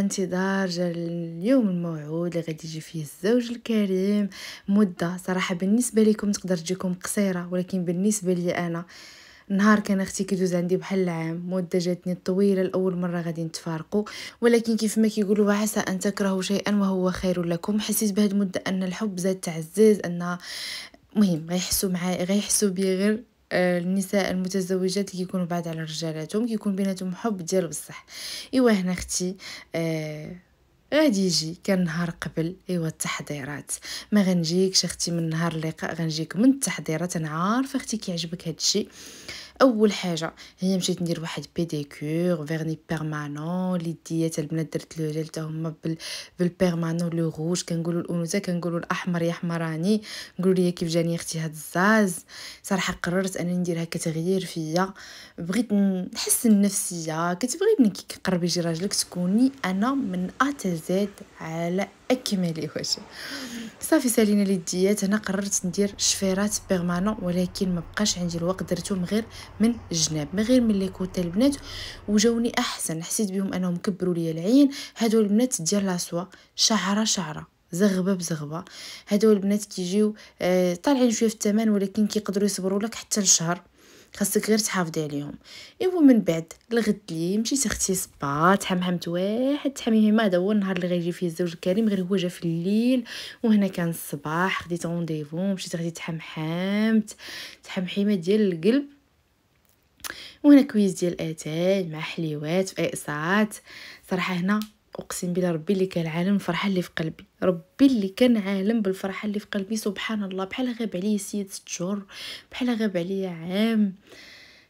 انتظار جا اليوم الموعود اللي غادي يجي فيه الزوج الكريم مده صراحه بالنسبه لكم تقدر تجيكم قصيره ولكن بالنسبه لي انا نهار كان اختي كيدوز عندي بحال العام مده جاتني طويله لاول مره غادي نتفارقوا ولكن كيف ما كيقولوا عسى ان تكرهوا شيئا وهو خير لكم حسيت بهاد المده ان الحب زاد تعزز ان مهم غيحسوا معايا غيحسوا بي غير آه، النساء المتزوجات اللي كيكونوا بعاد على رجالاتهم كيكون بيناتهم حب ديال بصح ايوا هنا اختي آه غادي يجي كان نهار قبل ايوا التحضيرات ما غنجيكش اختي من نهار اللقاء غنجيك من التحضيرات انا عارفه اختي كيعجبك الشيء اول حاجه هي مشيت ندير واحد بيديكور فيرني بيرمانون اللي ديات البنات درت له تا هما بال بالبيرمانون لو روج كنقولوا الانوثه كنقولوا الاحمر يا حمراني قولوا لي كيف جاني اختي هاد الزاز صراحه قررت انني نديرها كتغيير فيا بغيت نحسن نفسية كتبغي ملي قرب يجي راجلك تكوني انا من ا زد على اكمله واش صافي سالينا اليديات انا قررت ندير شفيرات بيرمانون ولكن ما بقاش عندي الوقت درتهم غير من الجناب من غير من لي كوتا البنات وجاوني احسن حسيت بهم انهم كبروا لي العين هادو البنات ديال لاصوا شعره شعره زغبه بزغبه هادو البنات كيجيو آه، طالعين شويه في الثمن ولكن كيقدروا يصبروا لك حتى لشهر خاصك غير تحافظي عليهم ايوا من بعد الغد لي مشيت اختي صبا تحمحمت واحد ما هذا هو النهار اللي غيجي فيه الزوج الكريم غير هو جا في الليل وهنا كان الصباح خديت رونديفو مشيت غادي تحمحمت تحمحيمه ديال القلب وهنا كويز ديال اتاي مع حليوات في اقساط صراحه هنا اقسم بالله ربي اللي كان عالم الفرحه اللي في قلبي ربي اللي كان عالم بالفرحه اللي في قلبي سبحان الله بحال غاب عليا سيد ست شهور بحال غاب عليا عام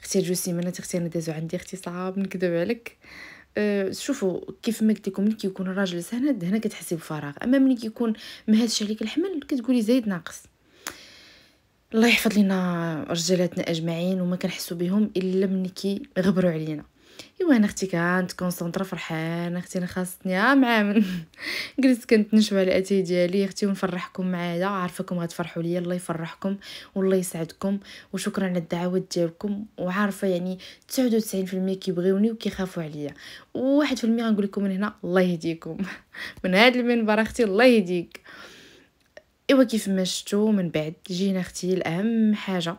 اختي جوسي سيمانات اختي انا دازو عندي اختي صعاب نكذب عليك أه شوفوا كيف ما قلت لكم ملي كيكون الراجل سند هنا كتحسي بفراغ اما ملي كيكون مهزش عليك الحمل كتقولي زايد ناقص الله يحفظ لنا رجالاتنا اجمعين وما كنحسو بهم الا ملي كيغبروا علينا ايوا انا اختي كانت كونسونطرا فرحانه اختي انا خاصني آه، مع من جلست كنتنشب على الاتاي ديالي اختي ونفرحكم معايا عارفاكم غتفرحوا ليا الله يفرحكم والله يسعدكم وشكرا على الدعوات ديالكم وعارفه يعني 99% كيبغيوني وكيخافوا عليا و1% غنقول لكم من هنا الله يهديكم من هذا المنبر اختي الله يهديك ايوا كيف ما شفتوا من بعد جينا اختي الاهم حاجه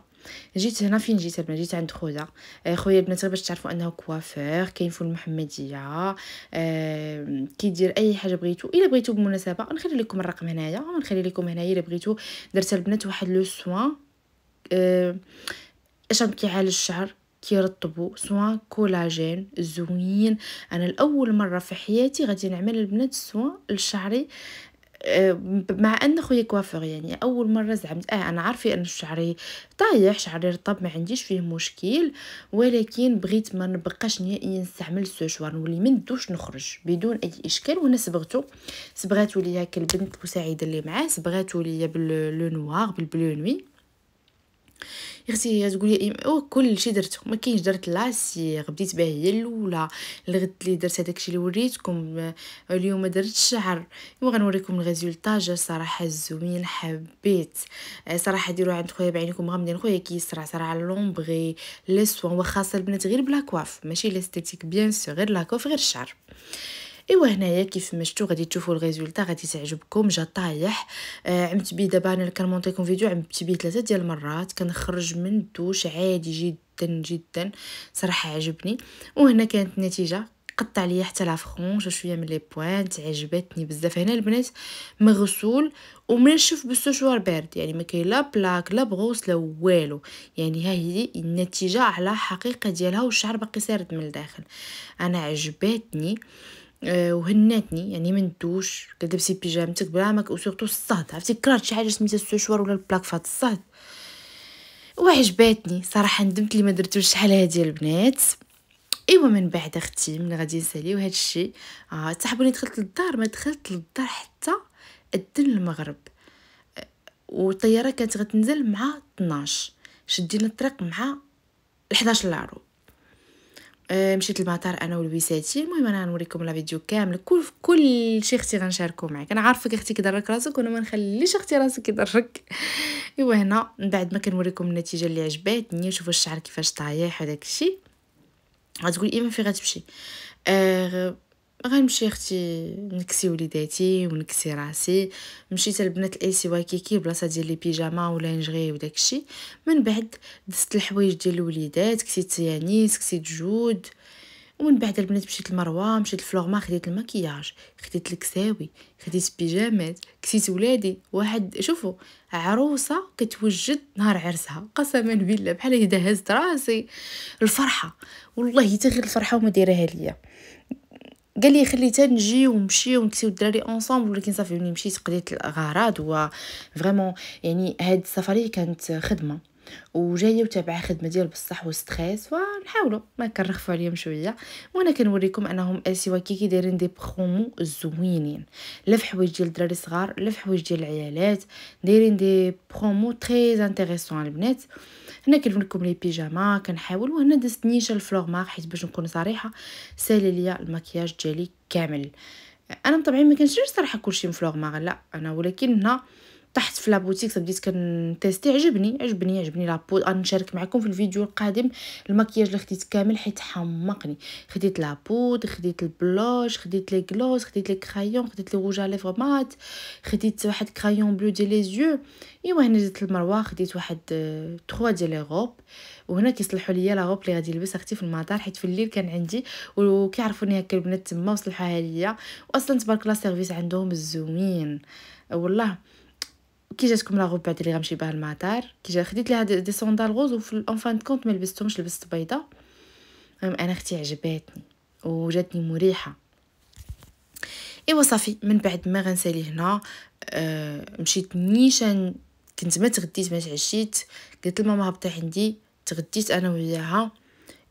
جيت هنا فين جيت البنات جيت عند خويا آه، خويا البنات غير باش تعرفوا انه كوافير كاين في المحمديه أه كيدير اي حاجه بغيتو الا بغيتو بالمناسبه نخلي لكم الرقم هنايا ونخلي لكم هنايا الا بغيتو درت البنات واحد لو سوان أه اش كيعالج الشعر كيرطبو سوا كولاجين زوين انا الاول مره في حياتي غادي نعمل البنات سوا لشعري آه، مع ان خويا كوافر يعني اول مره زعمت اه انا عارفه ان شعري طايح شعري رطب ما عنديش فيه مشكل ولكن بغيت ما نبقاش نهائيا نستعمل السوشوار نولي من الدوش نخرج بدون اي اشكال وانا صبغته صبغاتو ليا البنت المساعده اللي معاه صبغاتو ليا باللو نوار بالبلو نوي يا لي إيه، او كل شيء درته ما كاينش درت لاسيغ بديت بها هي الاولى الغد اللي درت هذاك الشيء اللي وريتكم آه، اليوم درت الشعر ايوا غنوريكم الريزولطا جا صراحه زوين حبيت آه، صراحه ديروا عند خويا بعينكم غامضين خويا كيسرع صراحه لومبغي لي سوان وخاصه البنات غير بلا كواف ماشي لاستيتيك بيان سو غير لا كواف غير الشعر ايوا هنايا كيف ما شفتوا غادي تشوفوا الريزولتا غادي تعجبكم جا طايح آه عمت بيه دابا انا كنمونطيكم فيديو عمت بيه ثلاثه ديال المرات كنخرج من الدوش عادي جدا جدا صراحه عجبني وهنا كانت النتيجه قطع ليا حتى لا فرونش شويه من لي بوينت عجبتني بزاف هنا البنات مغسول ومنشف بالسوشوار بارد يعني ما كاين لا بلاك لا بغوص لا والو يعني ها هي النتيجه على حقيقه ديالها والشعر باقي سارد من الداخل انا عجبتني آه، وهناتني يعني من الدوش كلبسي بيجامتك بلا ما وسورتو الصهد عرفتي كرهت شي حاجه سميتها السوشوار ولا البلاك فات الصهد وعجباتني صراحه ندمت لي ما درتوش شحال هادي البنات ايوا من بعد اختي من غادي نساليو هذا الشيء اه تحبوني دخلت للدار ما دخلت للدار حتى اذن المغرب آه، والطياره كانت غتنزل مع 12 شدينا الطريق مع 11 العروب أه، مشيت للمطار انا ولويساتي المهم انا غنوريكم لا فيديو كامل كل كل شيء اختي غنشاركو معاك انا عارفك اختي كيضرك راسك وانا ما نخليش اختي راسك يضرك ايوا هنا من بعد ما كنوريكم النتيجه اللي عجباتني شوف الشعر كيفاش طايح وداك الشيء غتقول ايما فين غتمشي آه غنمشي اختي نكسي وليداتي ونكسي راسي مشيت لبنات الاي سي واكيكي بلاصه ديال لي بيجاما نجري وداكشي من بعد دست الحوايج ديال الوليدات كسيت سيانيس كسيت جود ومن بعد البنات مشيت المروة مشيت لفلورما خديت المكياج خديت الكساوي خديت بيجامات كسيت ولادي واحد شوفوا عروسه كتوجد نهار عرسها قسما بالله بحال هي هزت راسي الفرحه والله تا غير الفرحه وما دايرها ليا قال لي خليتها نجي ونمشي ونكسيو الدراري اونصومبل ولكن صافي ملي مشيت قضيت الاغراض و فريمون يعني هاد السفريه كانت خدمه وجايه وتابعه خدمه ديال بصح وستريس ونحاولوا ما كنرخفوا عليهم شويه وانا كنوريكم انهم اسيوا كي دايرين دي برومو زوينين لا في حوايج ديال الدراري صغار لا في حوايج ديال العيالات دايرين دي برومو تري انتريسون البنات هنا كنجيب لكم لي بيجاما كنحاول وهنا دازت نيشان الفلور مار حيت باش نكون صريحه سالي ليا المكياج ديالي كامل انا طبعا ما كنشريش صراحه كلشي من فلور مار لا انا ولكن هنا طحت في لابوتيك بديت كنتيستي عجبني عجبني عجبني لابود غنشارك معكم في الفيديو القادم المكياج اللي خديت كامل حيت حمقني خديت لابود خديت البلوش خديت لي غلوس خديت لي كرايون خديت لي روج ا ليفغ مات خديت واحد كرايون بلو دي لي زيو ايوا هنا جيت المروه خديت واحد 3 آه، ديال لي غوب وهنا كيصلحوا ليا لا غوب اللي غادي نلبس اختي في المطار حيت في الليل كان عندي وكيعرفوني هكا البنات تما وصلحوها ليا واصلا تبارك الله سيرفيس عندهم زوين والله كي جاتكم لا روبات اللي غنمشي بها المطار كي جا خديت ليها دي سوندال غوز وفي الانفان كونت ما لبستهمش لبست بيضه انا اختي عجباتني وجاتني مريحه ايوا صافي من بعد ما غنسالي هنا أه مشيت نيشان كنت ما تغديت ما تعشيت قلت لماما هبطي عندي تغديت انا وياها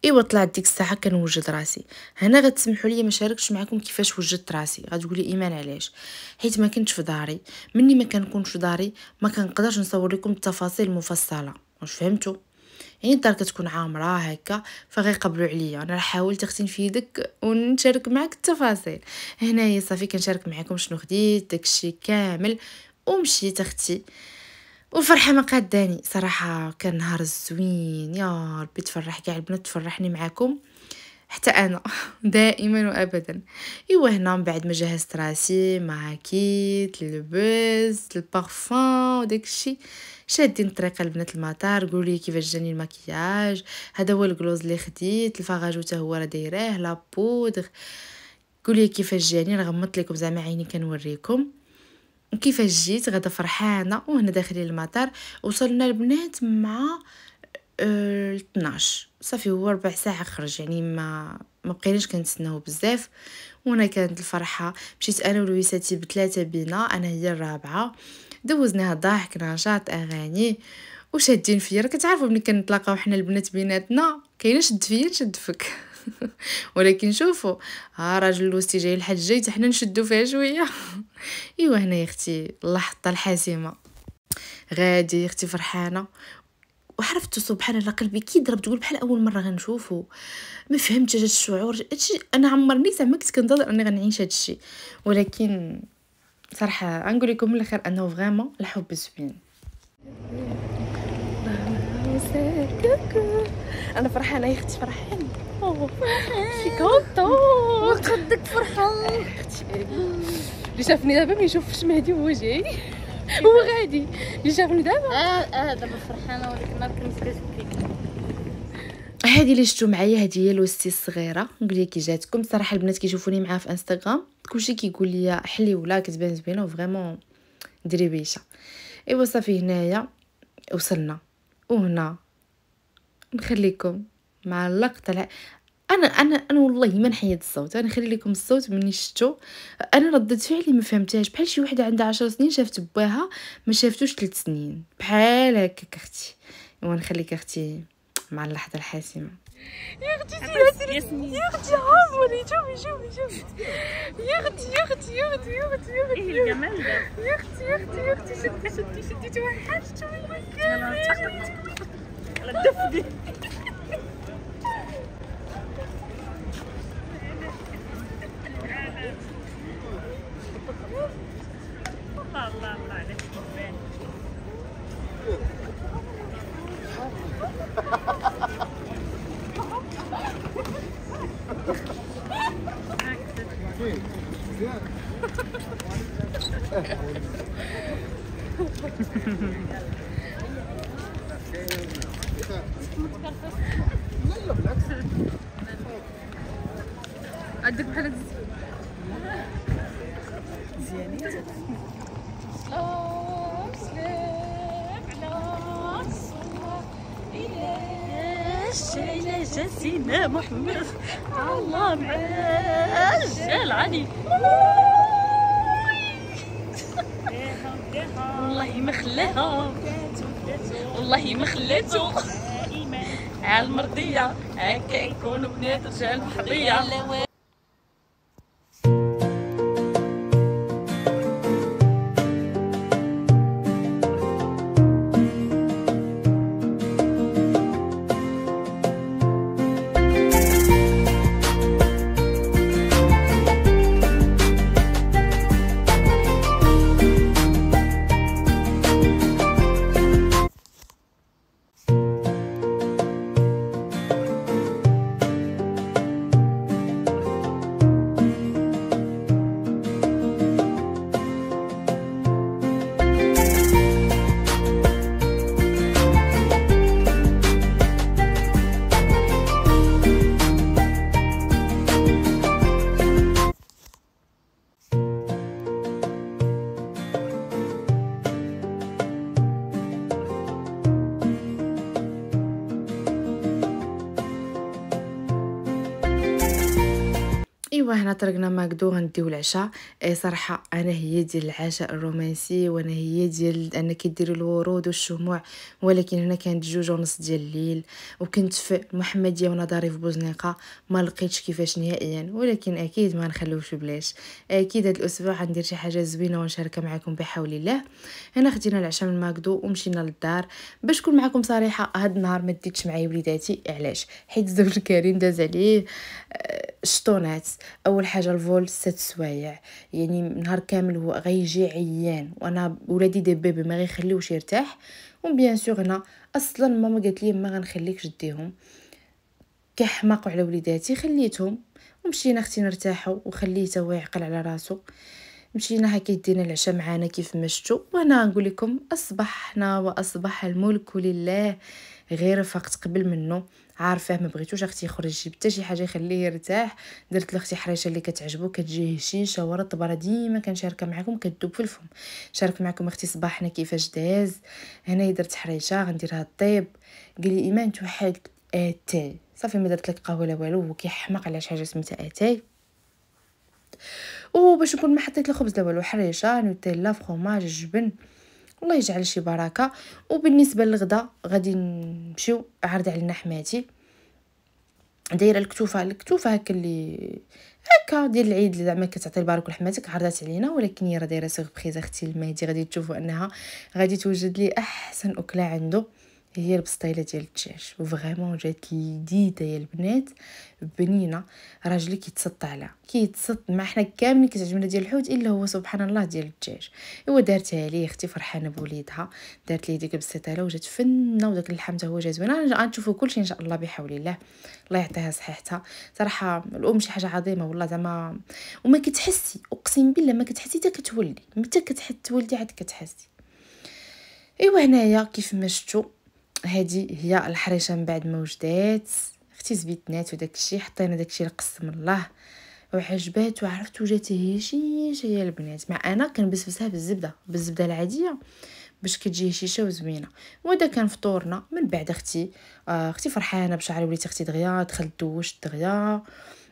ايوا طلعت ديك الساعه كنوجد راسي هنا غتسمحوا لي ما شاركتش معكم كيفاش وجدت راسي غتقولي ايمان علاش حيت ما كنتش في داري مني ما كنكونش في داري ما كنقدرش نصور لكم التفاصيل المفصله واش فهمتوا يعني الدار كتكون عامره هكا قبلوا عليا انا راه حاولت اختي نفيدك ونشارك معك التفاصيل هنايا صافي كنشارك معكم شنو خديت داكشي كامل ومشيت اختي والفرحة ما قاداني صراحة كان نهار زوين يا ربي تفرح كاع البنات تفرحني معاكم حتى انا دائما وابدا ايوا هنا من بعد ما جهزت راسي كيت لبس البارفان وداكشي شادين الطريقه لبنات المطار قولوا لي كيفاش جاني المكياج هذا هو الكلوز اللي خديت الفراج حتى هو راه دايراه لا بودغ قولي كيفاش جاني نغمط لكم زعما عيني كنوريكم كيفاش جيت غدا فرحانه وهنا داخلين المطار وصلنا البنات مع أه 12 صافي هو ربع ساعه خرج يعني ما ما بقيناش كنتسناو بزاف وانا كانت الفرحه مشيت انا ولويساتي بثلاثه بينا انا هي الرابعه دوزناها ضحك نشاط اغاني وشادين فيا راك تعرفوا ملي كنتلاقاو حنا البنات بيناتنا كاينه شد فيا نشد فيك ولكن شوفوا ها راجل لوستي جاي الحج جاي حنا نشدو فيها شويه ايوا هنا يا اختي اللحظه الحاسمه غادي اختي فرحانه وعرفت سبحان الله قلبي كي ضرب تقول بحال اول مره غنشوفو ما فهمتش هذا الشعور هادشي انا عمرني زعما كنت كنظن اني غنعيش هادشي ولكن صراحه غنقول لكم من الاخر انه فريمون الحب زوين انا فرحانه يا اختي فرحانه شي كونطون فرحان اللي شافني دابا ما يشوفش مهدي وهو جاي هو غادي اللي شافني دابا اه اه دابا فرحانه وديك النهار كنت كنسكت اللي شفتو معايا هذه هي لوستي الصغيره نقول لك كي جاتكم صراحه البنات كيشوفوني معاها في انستغرام كلشي كيقول لي حلي ولا كتبان زوينه وفريمون ديري بيشه ايوا صافي هنايا وصلنا وهنا نخليكم مع اللقطه انا انا انا والله ما نحيد الصوت انا نخلي لكم الصوت مني شفتو انا ردت فعلي ما فهمتهاش بحال شي وحده عندها عشر سنين شافت باها ما شافتوش ثلاث سنين بحال هكاك اختي ونخليك اختي مع اللحظه الحاسمه يا اختي يا اختي ها ولي شوفي شوفي شوفي يا اختي يا اختي يا اختي يا اختي يا اختي ايه الجمال ده يا اختي يا اختي يا اختي شدي شدي شدي توحشتوني يا اختي عندك بحال مزيانين سلام على محمد الله مع الجلال عليك الخام والله ما خلاتو عالمرضية هكا يكونوا بنات رجال محضية طرقنا ماكدو غنديو العشاء اي صراحه انا هي ديال العشاء الرومانسي وانا هي ديال انك كيديروا الورود والشموع ولكن هنا كانت جوج ونص ديال الليل وكنت في محمديه وانا داري في بوزنيقه ما لقيتش كيفاش نهائيا ولكن اكيد ما نخلوش بلاش اكيد هاد الاسبوع غندير شي حاجه زوينه ونشاركها معكم بحول الله هنا خدينا العشاء من ماكدو ومشينا للدار باش نكون معكم صريحه هاد النهار ما ديتش معايا وليداتي علاش حيت الزوج الكريم داز عليه أه الشطونات اول حاجه الفول ست سوايع يعني نهار كامل هو غيجي عيان وانا ولادي دي بيبي ما غيخليوش يرتاح وبيان سور هنا اصلا ماما قالت لي ما غنخليكش ديهم كحماق على وليداتي خليتهم ومشينا اختي نرتاحوا وخليته هو يعقل على راسو مشينا هكا يدينا العشاء معانا كيف ما شتو وانا نقول لكم اصبحنا واصبح الملك لله غير فقط قبل منه عارفاه ما بغيتوش اختي يخرج حتى شي حاجه يخليه يرتاح درت لاختي حريشه اللي كتعجبو كتجي هشيشه ورطبره ديما كنشاركها معكم كدوب في الفم شارك معكم اختي صباحنا كيفاش داز هنايا درت حريشه غنديرها الطيب قال لي ايمان توحد اتاي صافي ما درت لك قهوه لا والو هو كيحماق على شي حاجه سميتها اتاي وباش نكون ما حطيت الخبز لا والو حريشه نوتيلا فخوماج جبن الله يجعل شي بركه وبالنسبه للغدا غادي نمشيو عرض علينا حماتي دايره الكتوفه الكتوفه هكا اللي هكا ديال العيد اللي زعما كتعطي البارك لحماتك عرضات علينا ولكن هي راه دايره سيربريز اختي المهدي غادي تشوفوا انها غادي توجد لي احسن اكله عنده هي البسطيله ديال الدجاج وفريمون جات لذيذه يا البنات بنينه راجلي كيتسط عليها كيتسط مع حنا كاملين كتعجبنا ديال الحوت الا هو سبحان الله ديال الدجاج ايوا دارتها ليه اختي فرحانه بوليدها دارت ليه ديك البسطيله وجات فنه وداك اللحم حتى هو جا زوين غنشوفوا كلشي ان شاء الله بحول الله الله يعطيها صحيحتها صراحه الام شي حاجه عظيمه والله زعما وما كتحسي اقسم بالله ما كتحسي حتى كتولدي متى كتحس تولدي عاد كتحسي ايوا هنايا كيف ما شفتوا هادي هي الحريشه من بعد ما وجدات اختي زبيتنات وداك الشيء حطينا داك الشيء لقسم الله وحجبات وعرفت وجات هشيشه يا البنات مع انا كنبسبسها بالزبده بالزبده العاديه باش كتجي هشيشه وزوينه وهذا كان فطورنا من بعد اختي آه، اختي فرحانه بشعري وليت اختي دغيا دخلت دوشت دغيا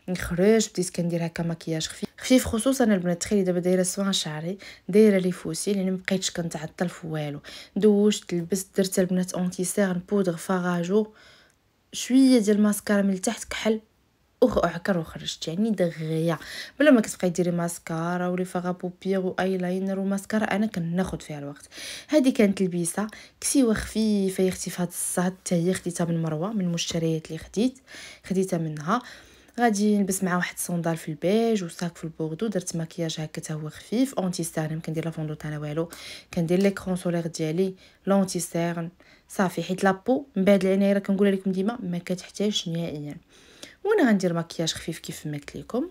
نخرج بديت كندير هكا مكياج خفيف خفيف خصوصا البنات تخيلي دابا دايره سوان شعري دايره لي فوسي لاني مبقيتش كنتعطل في والو دوشت لبست درت البنات اونتي سيغن بودغ فاغاجو شويه ديال الماسكارا من التحت كحل عكر وخرجت يعني دغيا بلا ما كتبقاي ديري ماسكارا ولي فاغا بوبيغ وايلاينر وماسكارا انا كناخد فيها الوقت هذه كانت لبيسه كسيوه خفيفه يختي في فهاد الصهد حتى هي خديتها من مروه من المشتريات اللي خديت خديتها منها غادي نلبس معاه واحد الصندال في البيج وساك في البوردو درت مكياج هكا حتى هو خفيف اونتي ستيرن كندير لا فوندو لا والو كندير لي سولير ديالي لونتي ستيرن صافي حيت لابو من بعد العنايه راه كنقولها لكم ديما ما كتحتاجش نهائيا وانا غندير مكياج خفيف كيف ما قلت لكم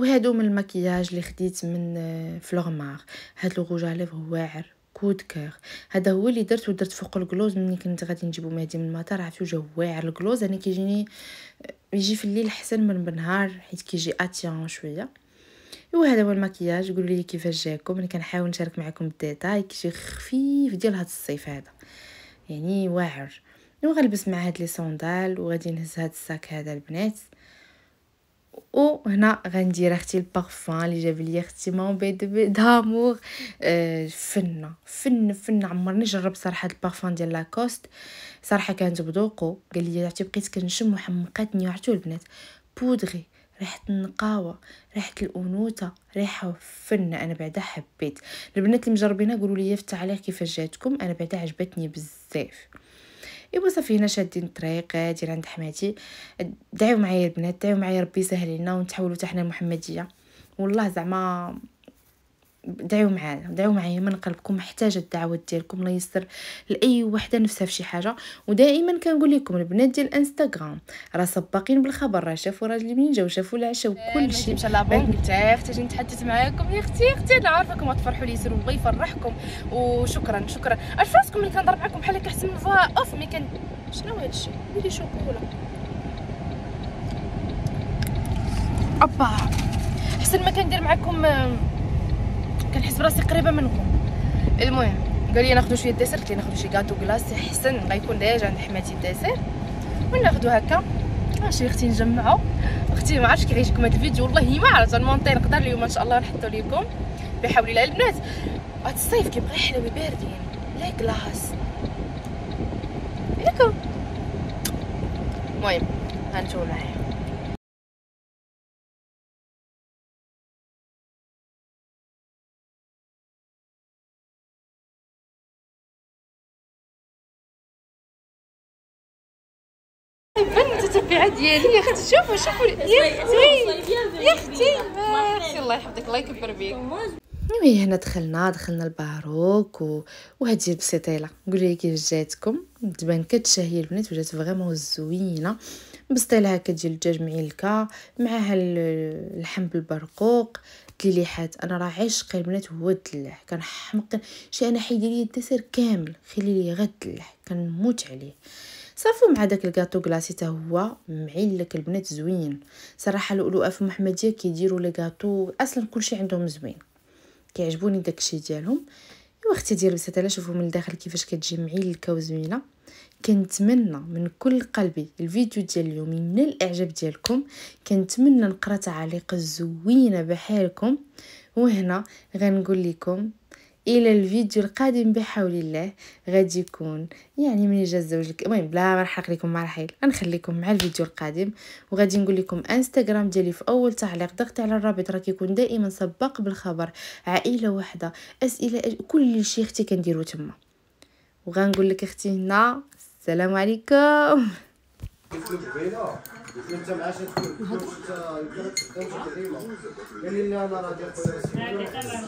وهادو من المكياج اللي خديت من آه، فلوغمار هاد الغوج اليف واعر كود كير هذا هو اللي درت ودرت فوق الكلوز ملي كنت غادي نجيبو مهدي من المطار عرفتو جا واعر الكلوز انا كيجيني آه، يجي في الليل حسن من بنهار حيت كيجي اتيان شويه وهذا هو المكياج قولوا لي كيفاش جاكم انا كنحاول نشارك معكم الديتاي كيجي خفيف ديال هاد الصيف هذا يعني واعر غنلبس مع هاد لي صوندال وغادي نهز هاد الساك هذا البنات وهنا غندير اختي البارفان اللي جاب لي اختي مون بيد دامور آه فنه فن فن عمرني جربت صراحه البارفان ديال لاكوست صراحه كانت بذوقو قال لي عرفتي بقيت كنشم وحمقاتني عرفتو البنات بودغي ريحه النقاوه ريحه الانوثه ريحه فن انا بعدا حبيت البنات اللي مجربينها قولوا لي في التعليق كيفاش جاتكم انا بعدا عجبتني بزاف ايوا هنا شادين الطريق غاديين عند حماتي دعيو معايا البنات دعيو معايا ربي يسهل لنا ونتحولوا حتى حنا المحمديه والله زعما دعوا معايا دعوا معايا من قلبكم محتاجه الدعوات ديالكم الله يستر لاي وحده نفسها في شي حاجه ودائما كنقول لكم البنات ديال انستغرام راه سباقين بالخبر راه شافوا راجلي منين جا وشافوا العشاء وكل إيه، شيء مشى لابون قلت احتاج نتحدث معاكم يا اختي اختي انا عارفاكم غتفرحوا لي سير وبغي يفرحكم وشكرا شكرا عرفت راسكم ملي كنضرب معاكم بحال هكا احسن من فوا اوف مي كان شنو هذا الشيء ويلي شوكولا ابا احسن ما كندير معاكم كنحس براسي قريبه منكم المهم قال لي ناخذ شويه ديسير كي لي ناخذ شي كاتو كلاص حسن غيكون ديجا عند حماتي الديسير وناخذو هكا ماشي آه، اختي نجمعو اختي ما عرفتش كيعيشكم هذا الفيديو والله ما عرفت المونطي نقدر اليوم ان شاء الله نحطو لكم بحول الله البنات هاد الصيف كيبغي حلاوي باردين لا كلاص ياكو المهم هانتوما معايا المتابعه ديالي يعني. يا اختي شوفوا شوفوا يا اختي يا اختي الله يحفظك الله يكبر بيك وي هنا دخلنا دخلنا الباروك و... وهادي البسيطيله قولي لي كيف جاتكم تبان كتشهي البنات وجات فريمون زوينه بسطيلها هكا ديال الدجاج معلكه معها اللحم بالبرقوق تليحات انا راه عشق البنات هو الدلاح كنحمق شي انا حيدي لي الدسر كامل خلي لي غير الدلاح كنموت عليه صافو مع داك الكاطو كلاصي حتى هو معلك البنات زوين صراحه لؤلؤه محمديه كيديروا لي كاطو اصلا كلشي عندهم زوين كيعجبوني داكشي ديالهم ايوا اختي ديال بساتالا شوفوا من الداخل كيفاش كتجي معلكه وزوينه كنتمنى من كل قلبي الفيديو ديال اليوم ينال الاعجاب ديالكم كنتمنى نقرا تعاليق زوينه بحالكم وهنا غنقول لكم الى الفيديو القادم بحول الله غادي يكون يعني من جا الزوج المهم بلا ما نحرق لكم مراحل غنخليكم مع الفيديو القادم وغادي نقول لكم انستغرام ديالي في اول تعليق ضغط على الرابط راه كيكون دائما سباق بالخبر عائله واحده اسئله كل شيء اختي كنديرو تما وغنقول لك اختي هنا السلام عليكم